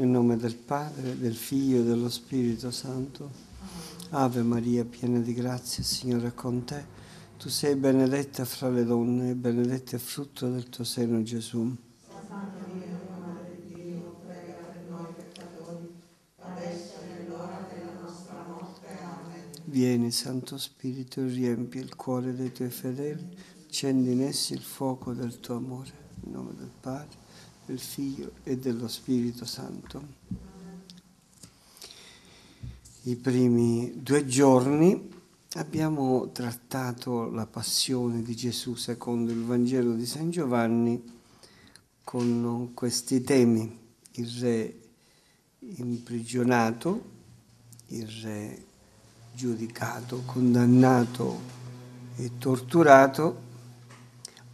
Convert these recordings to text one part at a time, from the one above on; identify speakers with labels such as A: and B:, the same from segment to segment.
A: Nel nome del Padre, del Figlio e dello Spirito Santo. Ave Maria, piena di grazia, Signore è con te. Tu sei benedetta fra le donne e benedetto è il frutto del tuo seno, Gesù. Santa Vieni, Santo Spirito, riempi il cuore dei tuoi fedeli, accendi in essi il fuoco del tuo amore. In nome del Padre del Figlio e dello Spirito Santo. I primi due giorni abbiamo trattato la passione di Gesù secondo il Vangelo di San Giovanni con questi temi, il re imprigionato, il re giudicato, condannato e torturato.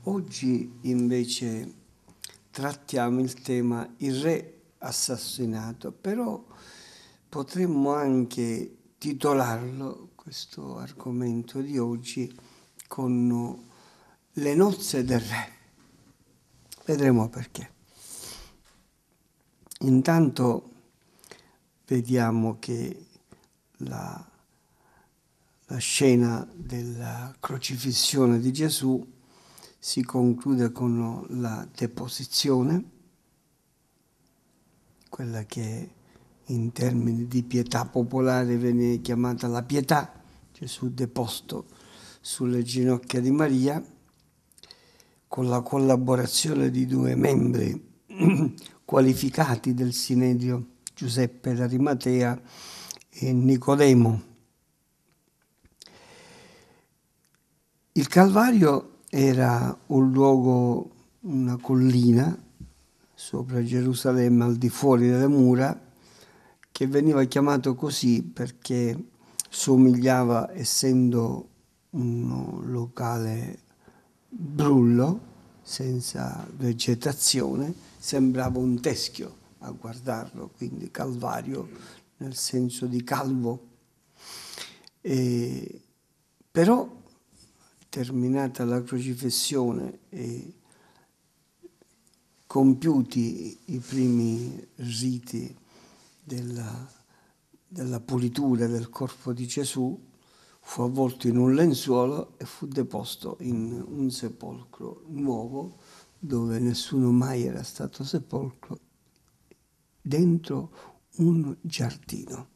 A: Oggi invece trattiamo il tema il re assassinato, però potremmo anche titolarlo questo argomento di oggi con le nozze del re. Vedremo perché. Intanto vediamo che la, la scena della crocifissione di Gesù si conclude con la deposizione, quella che in termini di pietà popolare viene chiamata la pietà, Gesù deposto sulle ginocchia di Maria, con la collaborazione di due membri qualificati del Sinedrio, Giuseppe d'Arimatea e Nicodemo. Il Calvario era un luogo, una collina sopra Gerusalemme, al di fuori delle mura, che veniva chiamato così perché somigliava, essendo un locale brullo, senza vegetazione, sembrava un teschio a guardarlo, quindi calvario nel senso di calvo. E, però terminata la crocifissione e compiuti i primi riti della, della pulitura del corpo di Gesù, fu avvolto in un lenzuolo e fu deposto in un sepolcro nuovo dove nessuno mai era stato sepolcro, dentro un giardino.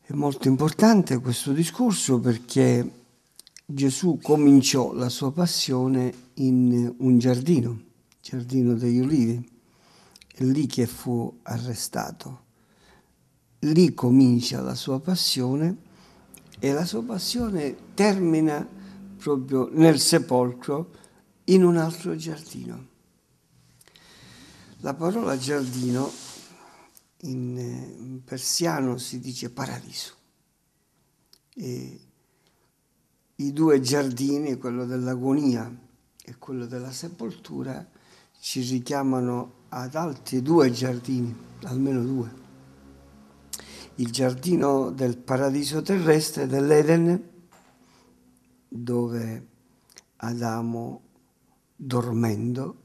A: È molto importante questo discorso perché Gesù cominciò la sua passione in un giardino, giardino degli ulivi, è lì che fu arrestato. Lì comincia la sua passione e la sua passione termina proprio nel sepolcro in un altro giardino. La parola giardino in eh, persiano si dice paradiso. E i due giardini, quello dell'agonia e quello della sepoltura, ci richiamano ad altri due giardini, almeno due. Il giardino del paradiso terrestre dell'Eden, dove Adamo, dormendo,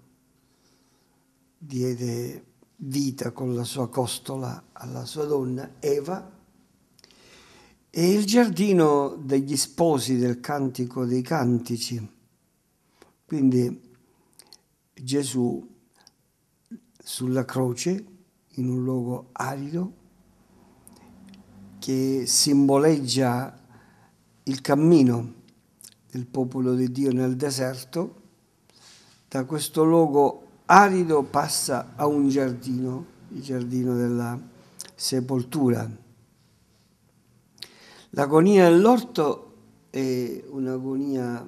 A: diede vita con la sua costola alla sua donna Eva e il giardino degli sposi del cantico dei cantici. Quindi Gesù sulla croce, in un luogo arido, che simboleggia il cammino del popolo di Dio nel deserto, da questo luogo arido passa a un giardino, il giardino della sepoltura. L'agonia dell'orto è un'agonia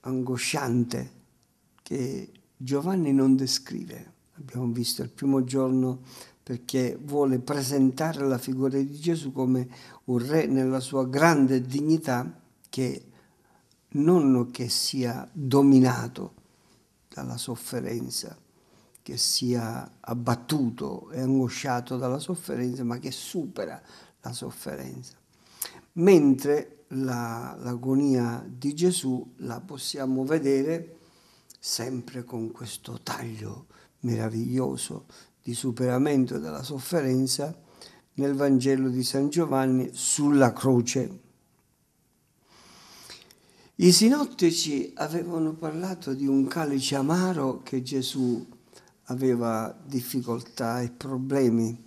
A: angosciante che Giovanni non descrive. Abbiamo visto il primo giorno perché vuole presentare la figura di Gesù come un re nella sua grande dignità che non che sia dominato dalla sofferenza, che sia abbattuto e angosciato dalla sofferenza, ma che supera la sofferenza mentre la, l'agonia di Gesù la possiamo vedere sempre con questo taglio meraviglioso di superamento della sofferenza nel Vangelo di San Giovanni sulla croce. I sinottici avevano parlato di un calice amaro che Gesù aveva difficoltà e problemi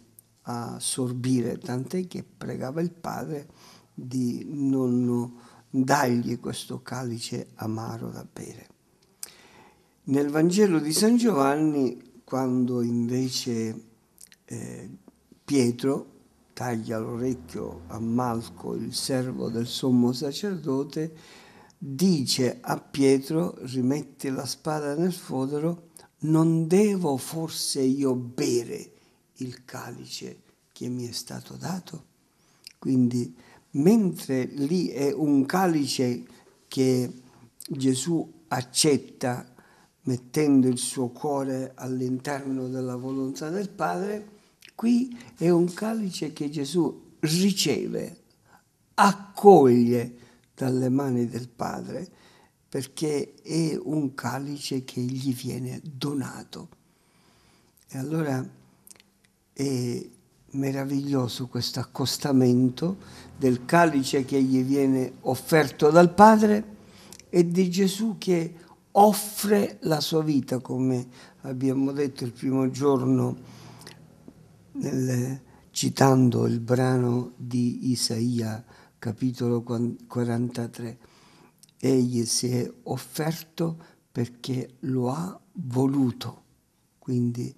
A: a sorbire, tant'è che pregava il Padre di non dargli questo calice amaro da bere. Nel Vangelo di San Giovanni, quando invece eh, Pietro taglia l'orecchio a Malco, il servo del sommo sacerdote, dice a Pietro, rimette la spada nel fodero, non devo forse io bere il calice che mi è stato dato? Quindi mentre lì è un calice che Gesù accetta mettendo il suo cuore all'interno della volontà del Padre, qui è un calice che Gesù riceve, accoglie dalle mani del Padre, perché è un calice che gli viene donato. E allora eh, meraviglioso questo accostamento del calice che gli viene offerto dal Padre e di Gesù che offre la sua vita, come abbiamo detto il primo giorno
B: nel,
A: citando il brano di Isaia capitolo 43. Egli si è offerto perché lo ha voluto, quindi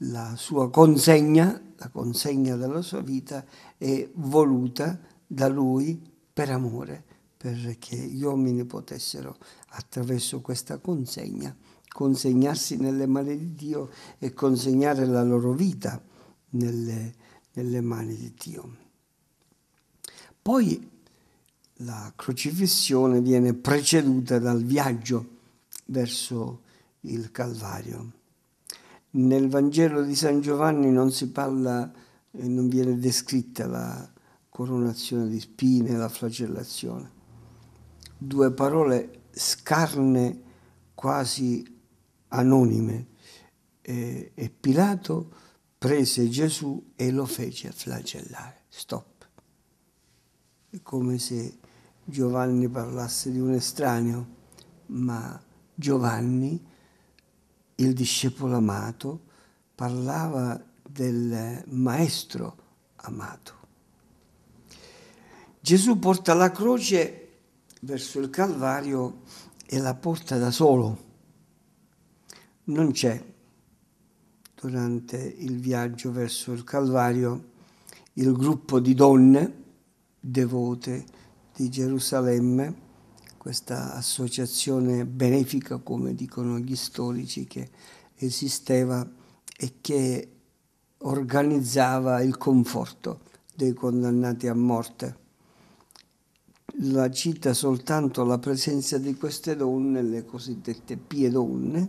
A: la sua consegna la consegna della sua vita è voluta da lui per amore, perché gli uomini potessero attraverso questa consegna consegnarsi nelle mani di Dio e consegnare la loro vita nelle, nelle mani di Dio. Poi la crocifissione viene preceduta dal viaggio verso il Calvario. Nel Vangelo di San Giovanni non si parla e non viene descritta la coronazione di spine, la flagellazione. Due parole scarne, quasi anonime. E, e Pilato prese Gesù e lo fece flagellare. Stop. È come se Giovanni parlasse di un estraneo, ma Giovanni il discepolo amato parlava del maestro amato. Gesù porta la croce verso il Calvario e la porta da solo. Non c'è durante il viaggio verso il Calvario il gruppo di donne devote di Gerusalemme questa associazione benefica, come dicono gli storici, che esisteva e che organizzava il conforto dei condannati a morte. La cita soltanto la presenza di queste donne, le cosiddette pie donne,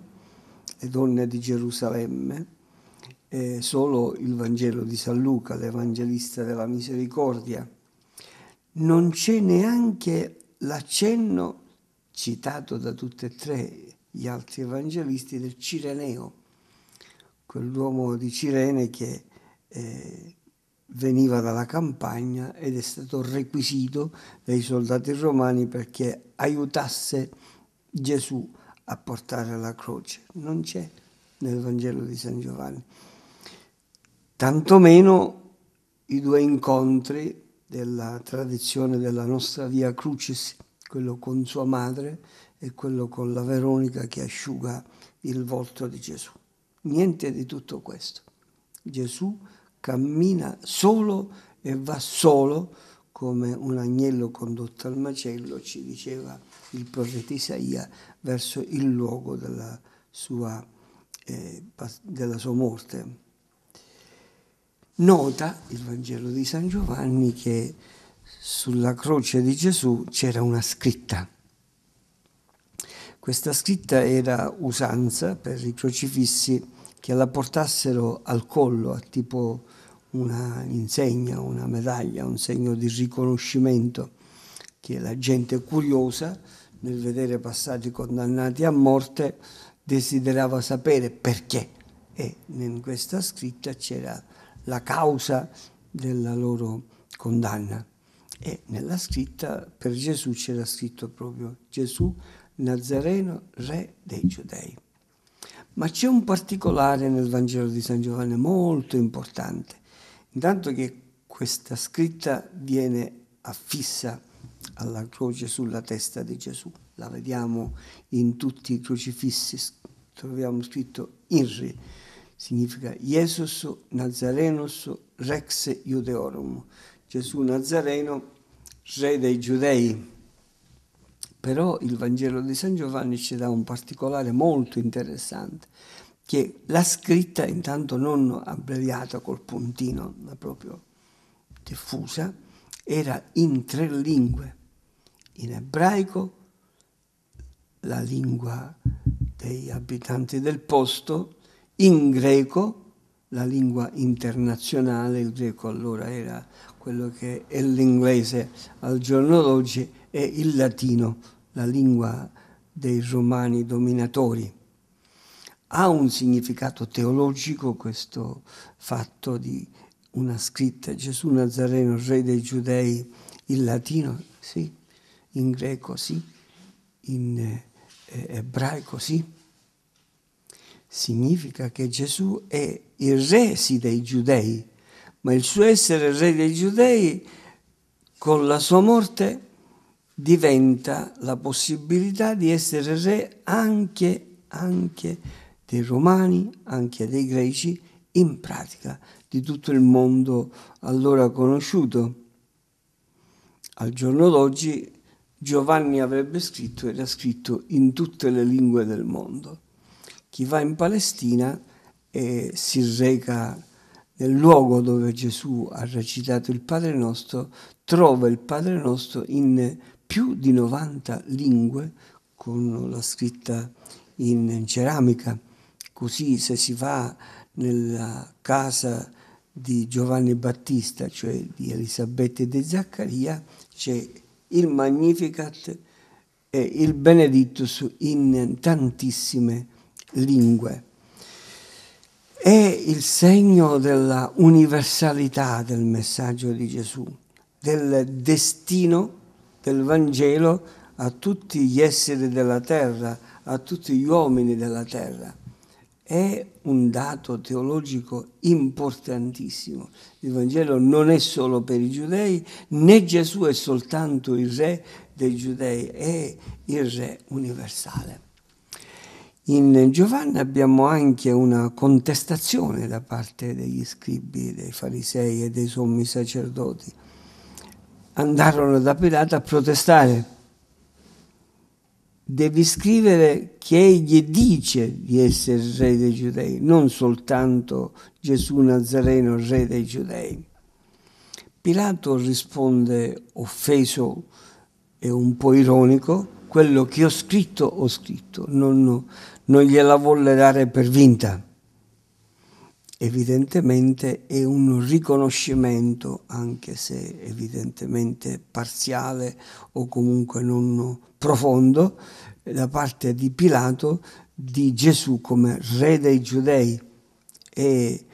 A: le donne di Gerusalemme, eh, solo il Vangelo di San Luca, l'Evangelista della Misericordia. Non c'è neanche l'accenno citato da tutti e tre gli altri evangelisti del Cireneo, quell'uomo di Cirene che eh, veniva dalla campagna ed è stato requisito dai soldati romani perché aiutasse Gesù a portare la croce. Non c'è nel Vangelo di San Giovanni. Tantomeno i due incontri della tradizione della nostra Via Crucis, quello con sua madre e quello con la Veronica che asciuga il volto di Gesù. Niente di tutto questo. Gesù cammina solo e va solo come un agnello condotto al macello, ci diceva il profeta Isaia, verso il luogo della sua, eh, della sua morte. Nota il Vangelo di San Giovanni che sulla croce di Gesù c'era una scritta. Questa scritta era usanza per i crocifissi che la portassero al collo, a tipo una insegna, una medaglia, un segno di riconoscimento, che la gente curiosa nel vedere passati condannati a morte desiderava sapere perché. E in questa scritta c'era la causa della loro condanna. E nella scritta per Gesù c'era scritto proprio Gesù Nazareno, re dei giudei. Ma c'è un particolare nel Vangelo di San Giovanni molto importante, intanto che questa scritta viene affissa alla croce sulla testa di Gesù, la vediamo in tutti i crocifissi, troviamo scritto Irri, significa Jesus Nazarenus Rex Judeorum, Gesù Nazareno, re dei giudei. Però il Vangelo di San Giovanni ci dà un particolare molto interessante, che la scritta, intanto non abbreviata col puntino, ma proprio diffusa, era in tre lingue, in ebraico, la lingua degli abitanti del posto, in greco, la lingua internazionale, il greco allora era quello che è l'inglese al giorno d'oggi, e il latino, la lingua dei romani dominatori. Ha un significato teologico questo fatto di una scritta Gesù Nazareno, re dei giudei, in latino sì, in greco sì, in eh, ebraico sì significa che Gesù è il re sì dei giudei, ma il suo essere re dei giudei con la sua morte diventa la possibilità di essere re anche, anche dei romani, anche dei greci, in pratica di tutto il mondo allora conosciuto. Al giorno d'oggi Giovanni avrebbe scritto, era scritto in tutte le lingue del mondo. Chi va in Palestina e si reca nel luogo dove Gesù ha recitato il Padre nostro, trova il Padre nostro in più di 90 lingue con la scritta in ceramica. Così se si va nella casa di Giovanni Battista, cioè di Elisabetta e di Zaccaria, c'è il Magnificat e il Benedictus in tantissime lingue lingue. È il segno della universalità del messaggio di Gesù, del destino del Vangelo a tutti gli esseri della terra, a tutti gli uomini della terra. È un dato teologico importantissimo. Il Vangelo non è solo per i giudei, né Gesù è soltanto il re dei giudei, è il re universale. In Giovanni abbiamo anche una contestazione da parte degli scribi, dei farisei e dei sommi sacerdoti. Andarono da Pilato a protestare. Devi scrivere che egli dice di essere il re dei giudei, non soltanto Gesù Nazareno, re dei giudei. Pilato risponde offeso e un po' ironico, quello che ho scritto ho scritto, non, non gliela volle dare per vinta. Evidentemente è un riconoscimento, anche se evidentemente parziale o comunque non profondo, da parte di Pilato di Gesù come re dei giudei e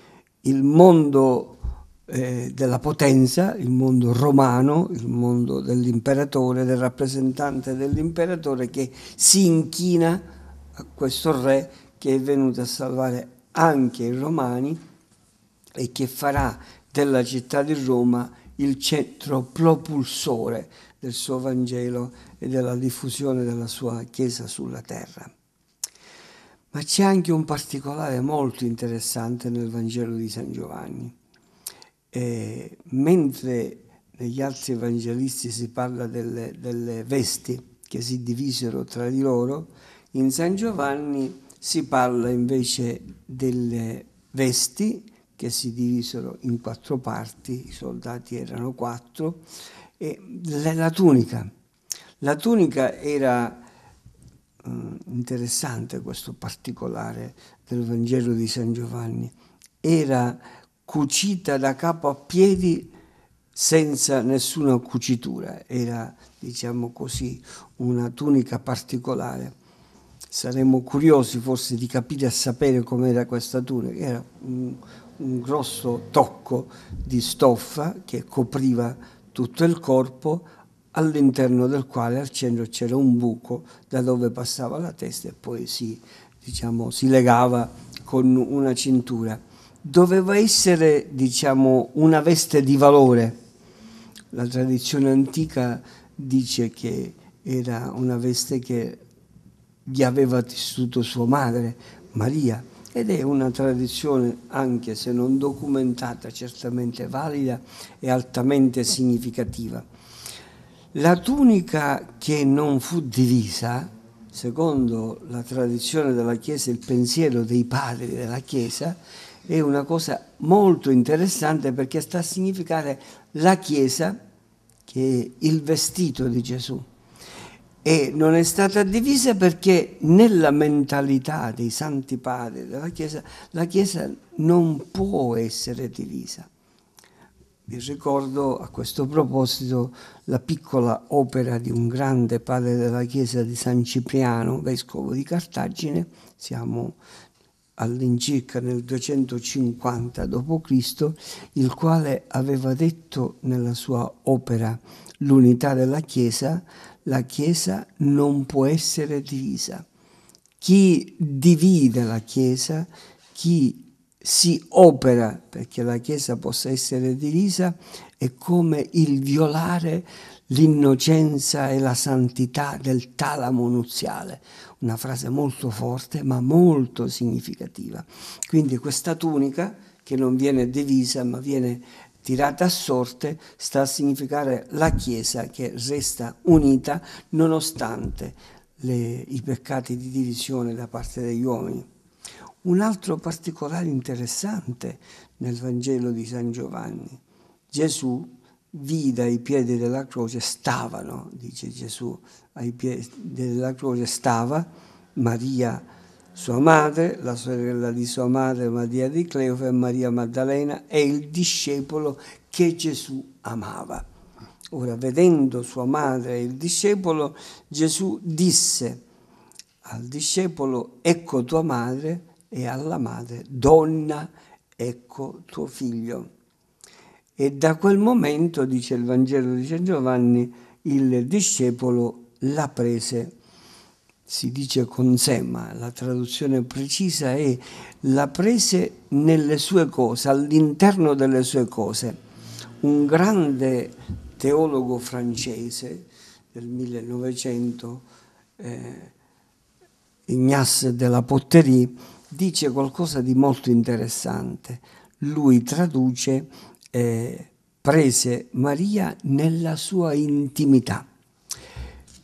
A: il mondo eh, della potenza, il mondo romano, il mondo dell'imperatore, del rappresentante dell'imperatore che si inchina a questo re che è venuto a salvare anche i romani e che farà della città di Roma il centro propulsore del suo Vangelo e della diffusione della sua Chiesa sulla terra. Ma c'è anche un particolare molto interessante nel Vangelo di San Giovanni. E mentre negli altri evangelisti si parla delle, delle vesti che si divisero tra di loro, in San Giovanni si parla invece delle vesti che si divisero in quattro parti, i soldati erano quattro, e la tunica. La tunica era eh, interessante questo particolare del Vangelo di San Giovanni, era cucita da capo a piedi senza nessuna cucitura, era diciamo così una tunica particolare saremmo curiosi forse di capire e sapere com'era questa tunica. era un, un grosso tocco di stoffa che copriva tutto il corpo all'interno del quale al centro c'era un buco da dove passava la testa e poi si, diciamo, si legava con una cintura. Doveva essere diciamo, una veste di valore. La tradizione antica dice che era una veste che gli aveva tessuto sua madre, Maria, ed è una tradizione, anche se non documentata, certamente valida e altamente significativa. La tunica che non fu divisa, secondo la tradizione della Chiesa, il pensiero dei padri della Chiesa, è una cosa molto interessante perché sta a significare la Chiesa che è il vestito di Gesù e non è stata divisa perché nella mentalità dei santi padri della Chiesa, la Chiesa non può essere divisa. Vi ricordo a questo proposito la piccola opera di un grande padre della Chiesa di San Cipriano, vescovo di Cartagine, siamo all'incirca nel 250 d.C., il quale aveva detto nella sua opera L'unità della Chiesa, la Chiesa non può essere divisa. Chi divide la Chiesa, chi si opera perché la Chiesa possa essere divisa, è come il violare l'innocenza e la santità del talamo nuziale. Una frase molto forte ma molto significativa. Quindi questa tunica che non viene divisa ma viene tirata a sorte sta a significare la Chiesa che resta unita nonostante le, i peccati di divisione da parte degli uomini. Un altro particolare interessante nel Vangelo di San Giovanni, Gesù vide ai piedi della croce, stavano, dice Gesù, ai piedi della croce stava Maria sua madre, la sorella di sua madre Maria di Cleofa e Maria Maddalena, e il discepolo che Gesù amava. Ora, vedendo sua madre e il discepolo, Gesù disse al discepolo, ecco tua madre, e alla madre, donna, ecco tuo figlio. E da quel momento, dice il Vangelo di San Giovanni, il discepolo la prese si dice con sé, ma la traduzione precisa è la prese nelle sue cose, all'interno delle sue cose. Un grande teologo francese del 1900, eh, Ignace de la Potterie, dice qualcosa di molto interessante. Lui traduce eh, prese Maria nella sua intimità.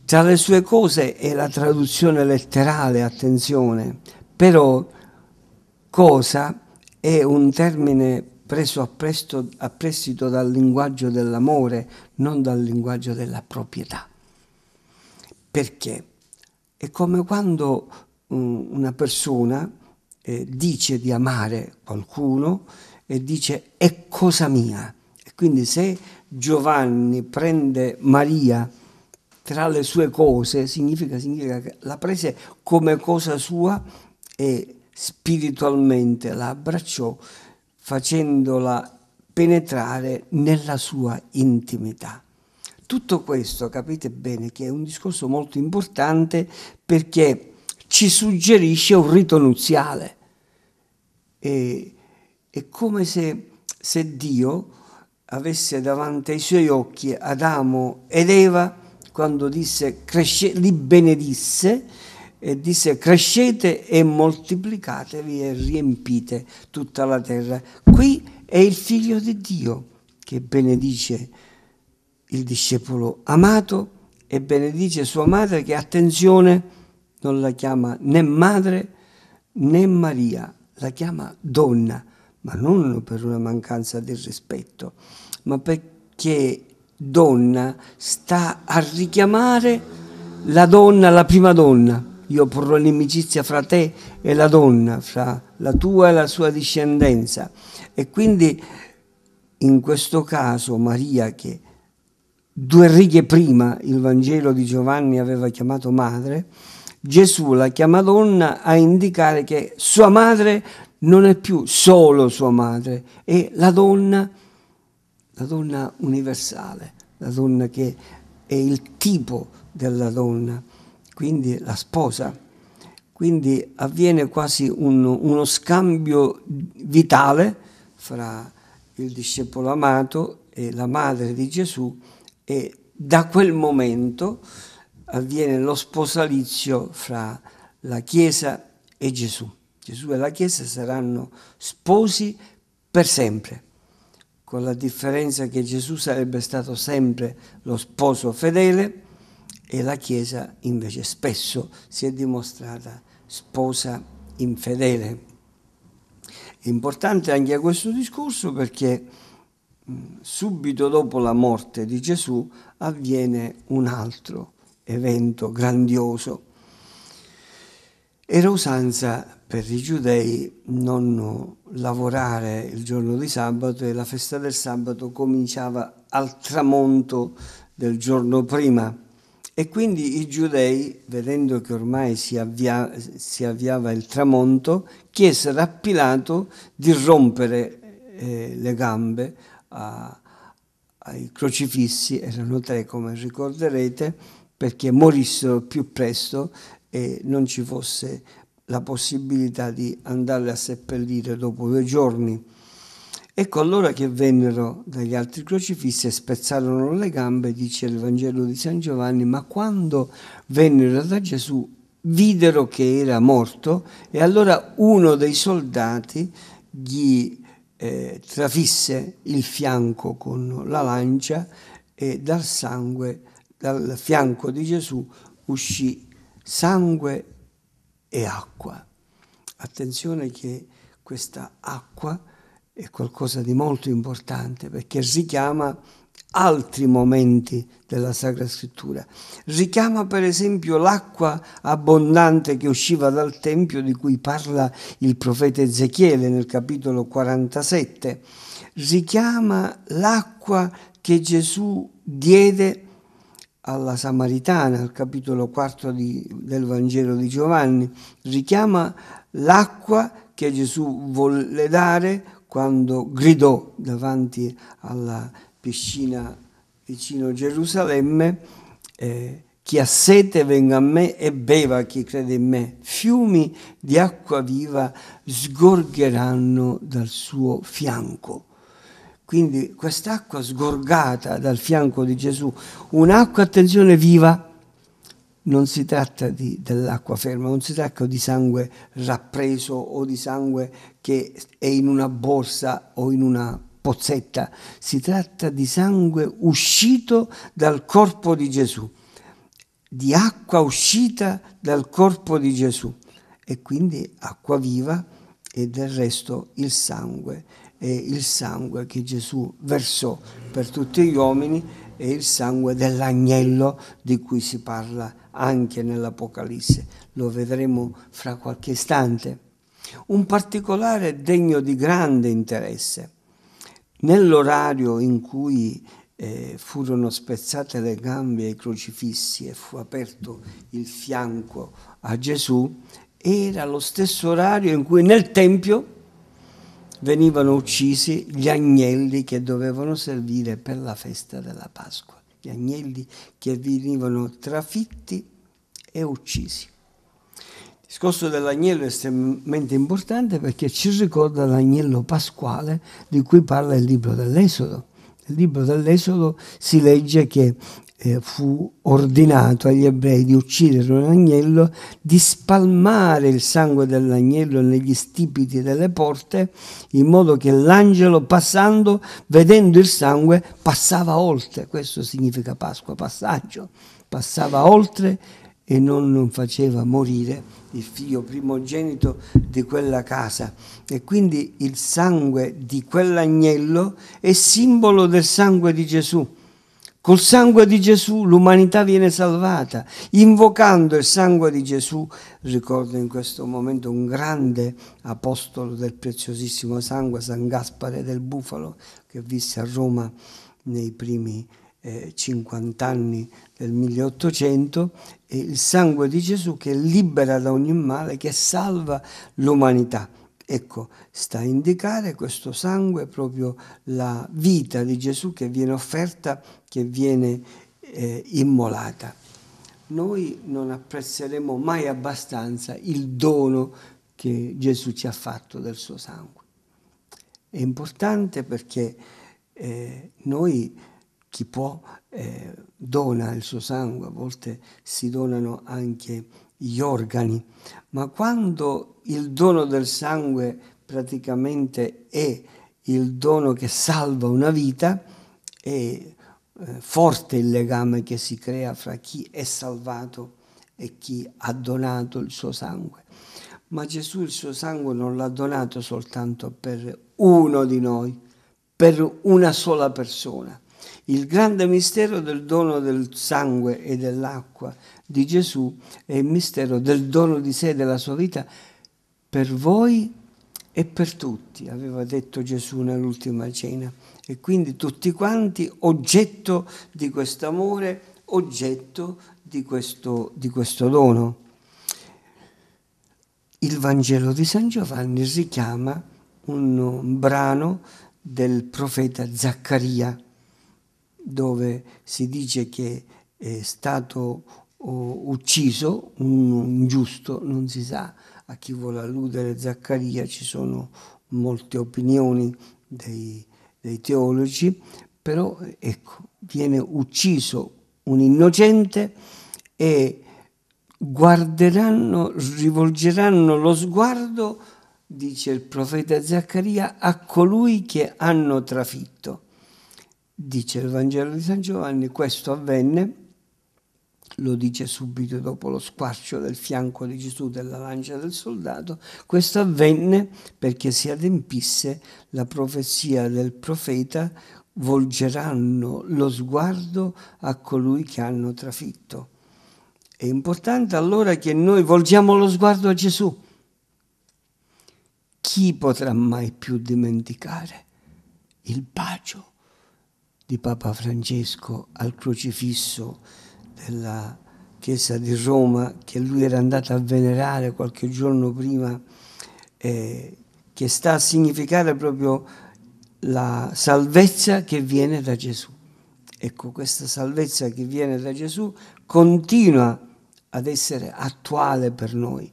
A: Tra le sue cose è la traduzione letterale, attenzione, però cosa è un termine preso a, presto, a prestito dal linguaggio dell'amore, non dal linguaggio della proprietà. Perché? È come quando mm, una persona eh, dice di amare qualcuno e dice è cosa mia. E quindi se Giovanni prende Maria tra le sue cose significa, significa che la prese come cosa sua e spiritualmente la abbracciò facendola penetrare nella sua intimità. Tutto questo capite bene che è un discorso molto importante perché ci suggerisce un rito nuziale. E, è come se, se Dio avesse davanti ai suoi occhi Adamo ed Eva quando disse, cresce, li benedisse e disse crescete e moltiplicatevi e riempite tutta la terra. Qui è il figlio di Dio che benedice il discepolo amato e benedice sua madre che attenzione non la chiama né madre né Maria, la chiama donna, ma non per una mancanza di rispetto, ma perché donna sta a richiamare la donna, la prima donna. Io porrò l'inimicizia fra te e la donna, fra la tua e la sua discendenza. E quindi in questo caso Maria che due righe prima il Vangelo di Giovanni aveva chiamato madre, Gesù la chiama donna a indicare che sua madre non è più solo sua madre, è la donna che la donna universale, la donna che è il tipo della donna, quindi la sposa. Quindi avviene quasi un, uno scambio vitale fra il discepolo amato e la madre di Gesù e da quel momento avviene lo sposalizio fra la Chiesa e Gesù. Gesù e la Chiesa saranno sposi per sempre con la differenza che Gesù sarebbe stato sempre lo sposo fedele e la Chiesa invece spesso si è dimostrata sposa infedele. È importante anche questo discorso perché mm, subito dopo la morte di Gesù avviene un altro evento grandioso era usanza per i giudei non lavorare il giorno di sabato e la festa del sabato cominciava al tramonto del giorno prima. E quindi i giudei, vedendo che ormai si, avvia, si avviava il tramonto, chiesero a Pilato di rompere eh, le gambe a, ai crocifissi, erano tre come ricorderete, perché morissero più presto e non ci fosse la possibilità di andarle a seppellire dopo due giorni. Ecco allora che vennero dagli altri crocifissi e spezzarono le gambe, dice il Vangelo di San Giovanni, ma quando vennero da Gesù videro che era morto e allora uno dei soldati gli eh, trafisse il fianco con la lancia e dal sangue, dal fianco di Gesù uscì sangue e acqua. Attenzione che questa acqua è qualcosa di molto importante perché richiama altri momenti della Sacra Scrittura. Richiama per esempio l'acqua abbondante che usciva dal Tempio di cui parla il profeta Ezechiele nel capitolo 47. Richiama l'acqua che Gesù diede alla Samaritana, al capitolo 4 di, del Vangelo di Giovanni, richiama l'acqua che Gesù volle dare quando gridò davanti alla piscina vicino Gerusalemme, eh, chi ha sete venga a me e beva chi crede in me. Fiumi di acqua viva sgorgeranno dal suo fianco. Quindi quest'acqua sgorgata dal fianco di Gesù, un'acqua, attenzione, viva, non si tratta di, dell'acqua ferma, non si tratta di sangue rappreso o di sangue che è in una borsa o in una pozzetta, si tratta di sangue uscito dal corpo di Gesù, di acqua uscita dal corpo di Gesù e quindi acqua viva e del resto il sangue è il sangue che Gesù versò per tutti gli uomini e il sangue dell'agnello di cui si parla anche nell'Apocalisse. Lo vedremo fra qualche istante. Un particolare degno di grande interesse. Nell'orario in cui eh, furono spezzate le gambe ai crocifissi e fu aperto il fianco a Gesù, era lo stesso orario in cui nel Tempio venivano uccisi gli agnelli che dovevano servire per la festa della Pasqua, gli agnelli che venivano trafitti e uccisi. Il discorso dell'agnello è estremamente importante perché ci ricorda l'agnello pasquale di cui parla il libro dell'Esodo. Nel libro dell'Esodo si legge che eh, fu ordinato agli ebrei di uccidere un agnello, di spalmare il sangue dell'agnello negli stipiti delle porte, in modo che l'angelo passando, vedendo il sangue, passava oltre. Questo significa Pasqua, passaggio. Passava oltre e non, non faceva morire il figlio primogenito di quella casa. E quindi il sangue di quell'agnello è simbolo del sangue di Gesù Col sangue di Gesù l'umanità viene salvata. Invocando il sangue di Gesù, ricordo in questo momento un grande apostolo del preziosissimo sangue, San Gaspare del Bufalo, che visse a Roma nei primi eh, 50 anni del 1800, e il sangue di Gesù che libera da ogni male, che salva l'umanità. Ecco, sta a indicare questo sangue proprio la vita di Gesù che viene offerta, che viene eh, immolata. Noi non apprezzeremo mai abbastanza il dono che Gesù ci ha fatto del suo sangue. È importante perché eh, noi, chi può, eh, dona il suo sangue, a volte si donano anche gli organi, ma quando il dono del sangue praticamente è il dono che salva una vita, è eh, forte il legame che si crea fra chi è salvato e chi ha donato il suo sangue. Ma Gesù il suo sangue non l'ha donato soltanto per uno di noi, per una sola persona il grande mistero del dono del sangue e dell'acqua di Gesù è il mistero del dono di sé e della sua vita per voi e per tutti, aveva detto Gesù nell'ultima cena. E quindi tutti quanti oggetto di questo amore, oggetto di questo, di questo dono. Il Vangelo di San Giovanni richiama un brano del profeta Zaccaria dove si dice che è stato ucciso un, un giusto, non si sa a chi vuole alludere Zaccaria, ci sono molte opinioni dei, dei teologi, però ecco, viene ucciso un innocente e guarderanno, rivolgeranno lo sguardo, dice il profeta Zaccaria, a colui che hanno trafitto dice il Vangelo di San Giovanni, questo avvenne, lo dice subito dopo lo squarcio del fianco di Gesù della lancia del soldato, questo avvenne perché si adempisse la profezia del profeta, volgeranno lo sguardo a colui che hanno trafitto. È importante allora che noi volgiamo lo sguardo a Gesù. Chi potrà mai più dimenticare il bacio di Papa Francesco al crocifisso della chiesa di Roma che lui era andato a venerare qualche giorno prima, eh, che sta a significare proprio la salvezza che viene da Gesù. Ecco, questa salvezza che viene da Gesù continua ad essere attuale per noi.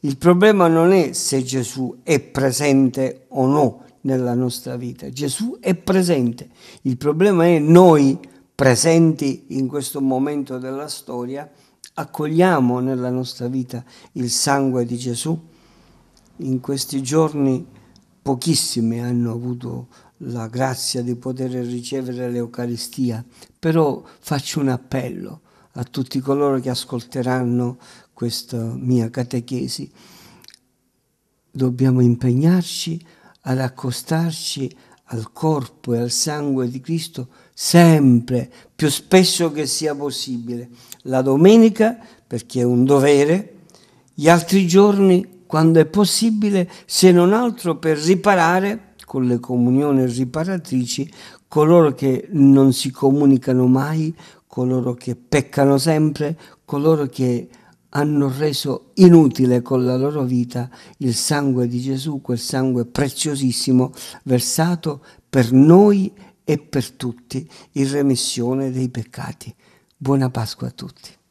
A: Il problema non è se Gesù è presente o no nella nostra vita. Gesù è presente. Il problema è noi presenti in questo momento della storia, accogliamo nella nostra vita il sangue di Gesù. In questi giorni pochissimi hanno avuto la grazia di poter ricevere l'Eucaristia, però faccio un appello a tutti coloro che ascolteranno questa mia catechesi. Dobbiamo impegnarci ad accostarci al corpo e al sangue di Cristo sempre, più spesso che sia possibile. La domenica perché è un dovere, gli altri giorni quando è possibile, se non altro per riparare con le comunioni riparatrici coloro che non si comunicano mai, coloro che peccano sempre, coloro che hanno reso inutile con la loro vita il sangue di Gesù, quel sangue preziosissimo versato per noi e per tutti in remissione dei peccati. Buona Pasqua a tutti.